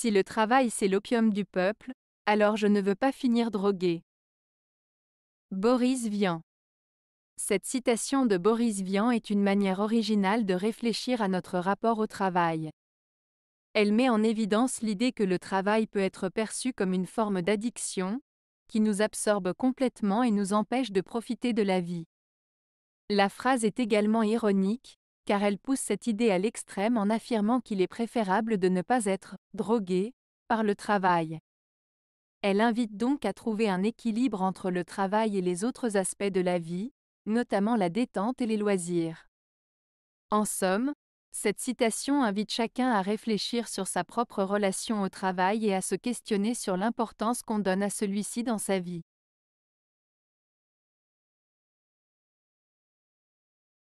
Si le travail c'est l'opium du peuple, alors je ne veux pas finir drogué. Boris Vian. Cette citation de Boris Vian est une manière originale de réfléchir à notre rapport au travail. Elle met en évidence l'idée que le travail peut être perçu comme une forme d'addiction, qui nous absorbe complètement et nous empêche de profiter de la vie. La phrase est également ironique, car elle pousse cette idée à l'extrême en affirmant qu'il est préférable de ne pas être drogué par le travail. Elle invite donc à trouver un équilibre entre le travail et les autres aspects de la vie, notamment la détente et les loisirs. En somme, cette citation invite chacun à réfléchir sur sa propre relation au travail et à se questionner sur l'importance qu'on donne à celui-ci dans sa vie.